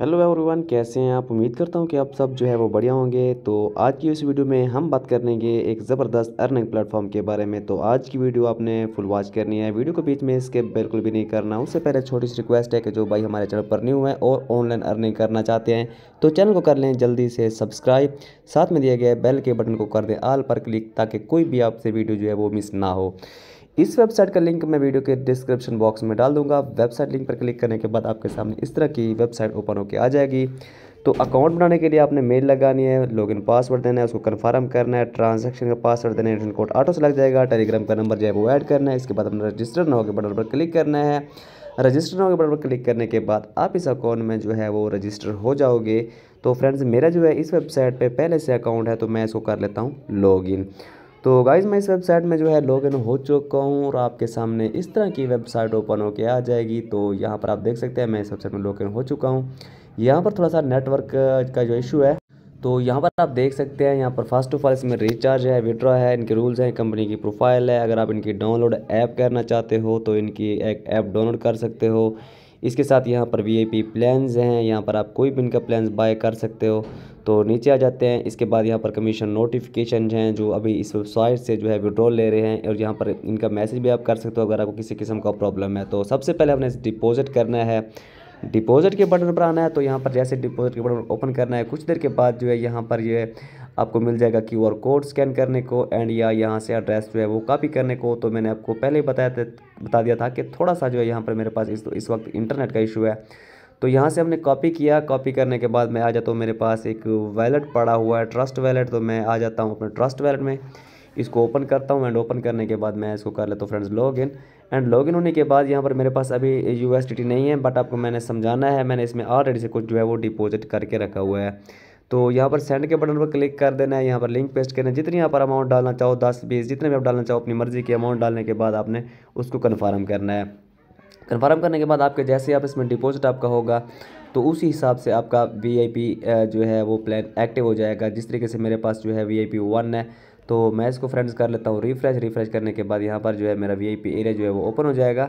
hello everyone कैसे हैं आप उम्मीद करता हूं कि आप सब जो है वो बढ़िया होंगे तो आज की इस वीडियो में हम बात करेंगे एक ज़बरदस्त अर्निंग प्लेटफॉर्म के बारे में तो आज की वीडियो आपने फुल वॉच करनी है वीडियो को बीच में इसके बिल्कुल भी नहीं करना उससे पहले छोटी सी रिक्वेस्ट है कि जो भाई हमारे चैनल पर न्यू है और ऑनलाइन अर्निंग करना चाहते हैं तो चैनल को कर लें जल्दी से सब्सक्राइब साथ में दिए गए बेल के बटन को कर दें आल पर क्लिक ताकि कोई भी आपसे वीडियो जो है वो मिस ना हो इस वेबसाइट का लिंक मैं वीडियो के डिस्क्रिप्शन बॉक्स में डाल दूंगा वेबसाइट लिंक पर क्लिक करने के बाद आपके सामने इस तरह की वेबसाइट ओपन होकर आ जाएगी तो अकाउंट बनाने के लिए आपने मेल लगानी है लॉगिन पासवर्ड देना है उसको कन्फर्म करना है ट्रांजैक्शन का पासवर्ड देना है कोड ऑटो से लग जाएगा टेलीग्राम का नंबर जो है वो ऐड करना है इसके बाद अपना रजिस्टर नाव के बटन पर क्लिक करना है रजिस्टर नाव के बटन पर क्लिक करने के बाद आप इस अकाउंट में जो है वो रजिस्टर हो जाओगे तो फ्रेंड्स मेरा जो है इस वेबसाइट पर पहले से अकाउंट है तो मैं इसको कर लेता हूँ इन तो गाइज मैं इस वेबसाइट में जो है लॉगिन हो चुका हूँ और आपके सामने इस तरह की वेबसाइट ओपन होकर आ जाएगी तो यहाँ पर आप देख सकते हैं मैं इस वेबसाइट में लॉगिन हो चुका हूँ यहाँ पर थोड़ा सा नेटवर्क का जो इशू है तो यहाँ पर आप देख सकते हैं यहाँ पर फर्स्ट ऑफ ऑल इसमें रिचार्ज है विड्रॉ है इनके रूल्स हैं कंपनी की प्रोफाइल है अगर आप इनकी डाउनलोड ऐप करना चाहते हो तो इनकी एक ऐप डाउनलोड कर सकते हो इसके साथ यहाँ पर वी आई पी प्लान्स हैं यहाँ पर आप कोई भी इनका प्लान्स बाय कर सकते हो तो नीचे आ जाते हैं इसके बाद यहाँ पर कमीशन नोटिफिकेशन हैं जो अभी इस वेबसाइट से जो है विड्रॉल ले रहे हैं और यहाँ पर इनका मैसेज भी आप कर सकते हो अगर आपको किसी किस्म का प्रॉब्लम है तो सबसे पहले हमने डिपॉजिट करना है डिपॉजिट के बटन पर आना है तो यहाँ पर जैसे डिपॉजिट के बटन ओपन करना है कुछ देर के बाद जो है यहाँ पर ये आपको मिल जाएगा क्यू आर कोड स्कैन करने को एंड या यहाँ से एड्रेस जो है वो कॉपी करने को तो मैंने आपको पहले ही बताया था बता दिया था कि थोड़ा सा जो है यहाँ पर मेरे पास इस इस वक्त इंटरनेट का इशू है तो यहाँ से हमने कॉपी किया कॉपी करने के बाद मैं आ जाता हूँ मेरे पास एक वैलेट पड़ा हुआ है ट्रस्ट वैलेट तो मैं आ जाता हूँ अपने ट्रस्ट वैलेट में इसको ओपन करता हूँ एंड ओपन करने के बाद मैं इसको कर लेता हूँ friends log in and log in होने के बाद यहाँ पर मेरे पास अभी यू नहीं है बट आपको मैंने समझाना है मैंने इसमें ऑलरेडी से कुछ जो है वो डिपोजिट करके रखा हुआ है तो यहाँ पर सेंड के बटन पर क्लिक कर देना है यहाँ पर लिंक पेस्ट करना है जितनी यहाँ पर अमाउंट डालना चाहो दस बीस जितने भी आप डालना चाहो अपनी मर्ज़ी की अमाउंट डालने के बाद आपने उसको कन्फर्म करना है कन्फर्म करने के बाद आपके जैसे आप इसमें डिपॉजिट आपका होगा तो उसी हिसाब से आपका वी जो है वो प्लान एक्टिव हो जाएगा जिस तरीके से मेरे पास जो है वी वन है तो मैं इसको फ्रेंड्स कर लेता हूँ रिफ्रेश रिफ्रेश करने के बाद यहाँ पर जो है मेरा वी एरिया जो है वो ओपन हो जाएगा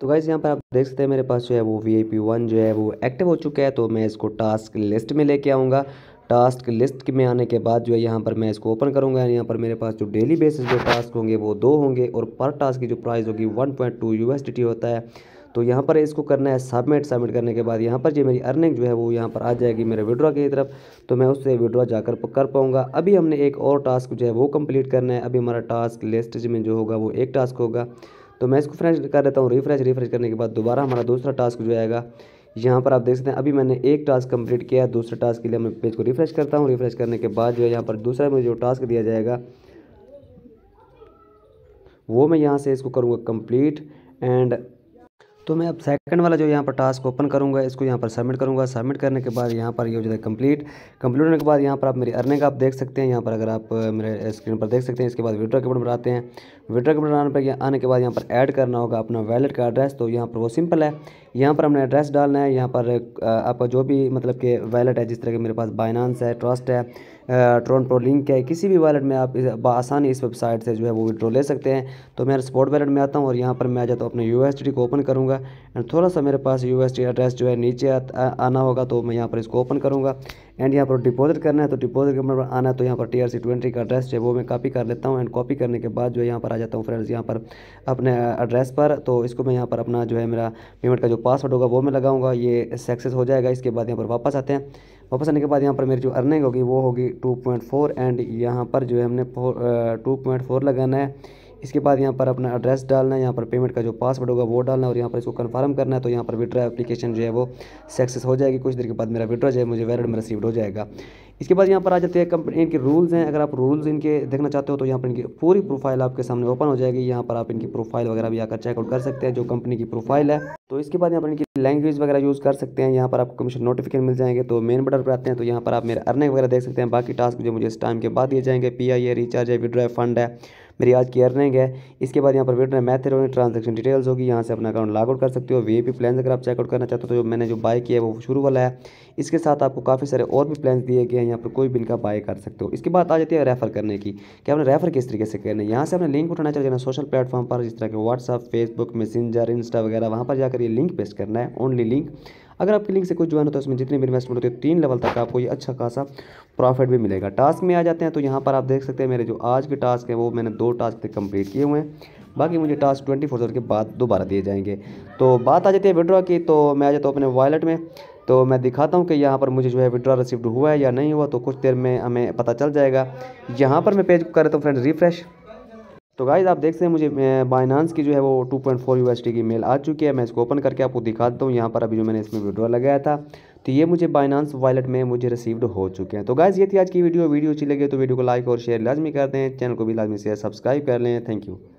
तो गाइज़ यहाँ पर आप देख सकते हैं मेरे पास जो है वो वी आई पी वन जो है वो एक्टिव हो चुका है तो मैं इसको टास्क लिस्ट में लेके आऊँगा टास्क लिस्ट में आने के बाद जो है यहाँ पर मैं इसको ओपन करूँगा यहाँ पर मेरे पास जो डेली बेसिस जो टास्क होंगे वो दो होंगे और पर टास्क की जो प्राइस होगी one point two U S T होता है तो यहाँ पर इसको करना है सबमिट सबमिट करने के बाद यहाँ पर जो मेरी अर्निंग जो है वो यहाँ पर आ जाएगी मेरे विड्रॉ की तरफ तो मैं उससे विड्रॉ जाकर कर पाऊँगा अभी हमने एक और टास्क जो है वो कंप्लीट करना है अभी हमारा टास्क लिस्ट में जो होगा वो एक टास्क होगा तो मैं इसको फ्रेश कर देता हूँ रिफ्रेश रिफ्रेश करने के बाद दोबारा हमारा दूसरा टास्क जो आएगा यहाँ पर आप देख सकते हैं अभी मैंने एक टास्क कंप्लीट किया है दूसरे टास्क के लिए मैं पेज को रिफ़्रेश करता हूँ रिफ़्रेश करने के बाद जो है यहाँ पर दूसरा मुझे जो टास्क दिया जाएगा वो मैं यहाँ से इसको करूँगा कंप्लीट एंड तो मैं अब सेकंड वाला जो यहाँ पर टास्क ओपन करूँगा इसको यहाँ पर सबमिट करूँगा सबमिट करने के बाद यहाँ पर ये हो जाएगा कंप्लीट कंप्लीट होने के बाद यहाँ पर आप मेरी अर्निंग आप देख सकते हैं यहाँ पर अगर आप मेरे स्क्रीन पर देख सकते हैं इसके बाद विड्रो के बटन पर आते हैं विड्रो के बटन आने पर आने के बाद यहाँ पर ऐड करना होगा अपना वैलेट का एड्रेस तो यहाँ पर वो सिंपल है यहाँ पर हमने एड्रेस डालना है यहाँ पर आपका जो भी मतलब कि वैलेट है जिस तरह के मेरे पास बाइनानस है ट्रस्ट है ट्रोन प्रो लिंक है किसी भी वैलेट में आप आसानी इस वेबसाइट से जो है वो विड्रो ले सकते हैं तो मैं स्पोर्ट वैलेट में आता हूँ और यहाँ पर मैं आ जाता हूँ अपने यू को ओपन करूँगा एंड थोड़ा सा मेरे पास यू एड्रेस जो है नीचे आ, आना होगा तो मैं यहाँ पर इसको ओपन करूँगा एंड यहाँ पर डिपोजिट करना है तो डिपोजिट के पर आना है तो यहाँ पर टी आर सी ट्वेंटी का एड्रेस है वो मैं कॉपी कर लेता हूँ एंड कॉपी करने के बाद जो है यहाँ पर आ जाता हूँ फ्रेंड्स यहाँ पर अपने एड्रेस पर तो इसको मैं यहाँ पर अपना जो है मेरा पेमेंट का जो पासवर्ड होगा वो मैं लगाऊंगा ये सक्सेस हो जाएगा इसके बाद यहाँ पर वापस आते हैं वापस आने के बाद यहाँ पर मेरी जो अर्निंग होगी वो होगी टू पॉइंट फोर एंड यहाँ पर जो है हमने टू पॉइंट फोर लगाना है इसके बाद यहाँ पर अपना एड्रेस डालना है यहाँ पर पेमेंट का जो पासवर्ड होगा वो डालना है और यहाँ पर इसको कन्फर्म करना है तो यहाँ पर विड्रा एप्लीकेशन जो है वो सक्सेस हो जाएगी कुछ देर के बाद मेरा विड्रा जो है मुझे वैलिड में रिसीव्ड हो जाएगा इसके बाद यहाँ पर आ जाते हैं कंपनी इनके रूल्स हैं अगर आप रूल्स इनके देखना चाहते हो तो यहाँ पर इनकी पूरी प्रोफाइल आपके सामने ओपन हो जाएगी यहाँ पर आप इनकी प्रोफाइल वगैरह भी आकर चेकआउट कर सकते हैं जो कंपनी की प्रोफाइल है तो इसके बाद यहाँ पर इनकी लैंग्वेज वगैरह यूज़ कर सकते हैं यहाँ पर आपको कमीशन नोटिफिकेशन मिल जाएंगे तो मेन बटन पर आते हैं तो यहाँ पर आप मेरे अर्निंग वगैरह देख सकते हैं बाकी टास्क जो मुझे इस टाइम के बाद दिए जाएंगे पी आई है रिचार्ज है विड्रा फंड है मेरी आज की अर्निंग है इसके बाद यहाँ पर रहे मैथ और ट्रांजेक्शन डिटेल्स होगी यहाँ से अपना अकाउंट लॉगआउट कर सकते हो वी पी प्लान अगर आप चेकआउट करना चाहते हो तो जो मैंने जो बाय किया है वो शुरू वाला है इसके साथ आपको काफ़ी सारे और भी प्लान दिए गए हैं यहाँ पर कोई भी इनका बाय कर सकते हो इसके बाद आ जाती है रेफर करने की कि आपने रेफर किस तरीके से करना है यहाँ से अपने लिंक उठाना चाहिए जाना सोशल प्लेटफॉर्म पर जिस तरह के व्हाट्सअप फेसबुक मैसेंजर इंस्टा वगैरह वहाँ पर जाकर ये लिंक पेस्ट करना है ओनली लिंक अगर आपकी लिंक से कुछ ज्वाइन होता तो है उसमें जितने भी इन्वेस्टमेंट होते हैं तीन लेवल तक आपको ये अच्छा खासा प्रॉफिट भी मिलेगा टास्क में आ जाते हैं तो यहाँ पर आप देख सकते हैं मेरे जो आज के टास्क हैं वो मैंने दो टास्क थे कंप्लीट किए हुए हैं बाकी मुझे टास्क ट्वेंटी फोर के बाद दोबारा दिए जाएंगे तो बात आ जाती है विड्रॉ की तो मैं आ जाता हूँ अपने वॉलेट में तो मैं दिखाता हूँ कि यहाँ पर मुझे जो है विड्रॉ रिसिव्ड हुआ है या नहीं हुआ तो कुछ देर में हमें पता चल जाएगा यहाँ पर मैं पेज कर रहा हूँ फ्रेंड रिफ्रेश तो गाइज आप देख सकते हैं मुझे बाइनांस की जो है वो टू पॉइंट फोर यू की मेल आ चुकी है मैं इसको ओपन करके आपको दिखा देता हूँ यहाँ पर अभी जो मैंने इसमें वीडियो लगाया था तो ये मुझे बाइनांस वॉलेट में मुझे रिसीव्ड हो चुके हैं तो गाइज ये थी आज की वीडियो वीडियो अच्छी लगी तो वीडियो को लाइक और शेयर लाजमी कर दें चैनल को भी लाजमी से सब्सक्राइब कर लें थैंक यू